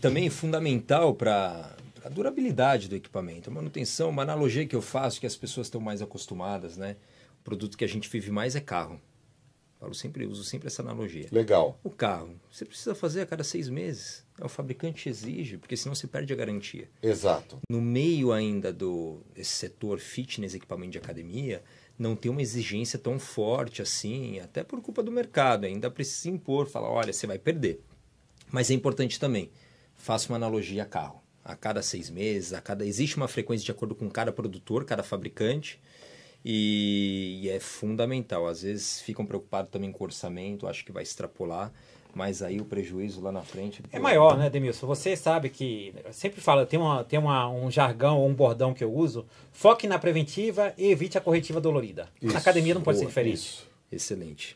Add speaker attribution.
Speaker 1: também fundamental para a durabilidade do equipamento. A manutenção, uma analogia que eu faço, que as pessoas estão mais acostumadas, né? O produto que a gente vive mais é carro. Falo sempre, uso sempre essa analogia. Legal. O carro, você precisa fazer a cada seis meses. É o fabricante exige, porque senão você perde a garantia. Exato. No meio ainda do esse setor fitness, equipamento de academia, não tem uma exigência tão forte assim, até por culpa do mercado. Ainda precisa impor, falar, olha, você vai perder. Mas é importante também faço uma analogia a carro. A cada seis meses, a cada existe uma frequência de acordo com cada produtor, cada fabricante, e, e é fundamental. Às vezes ficam preocupados também com orçamento, acho que vai extrapolar, mas aí o prejuízo lá na frente... É maior, né,
Speaker 2: Demilson? Você sabe que... sempre falo, tem, uma, tem uma, um jargão ou um bordão que eu uso, foque na preventiva e evite a corretiva dolorida. Isso, na academia não pode boa, ser diferente.
Speaker 1: Isso. Excelente.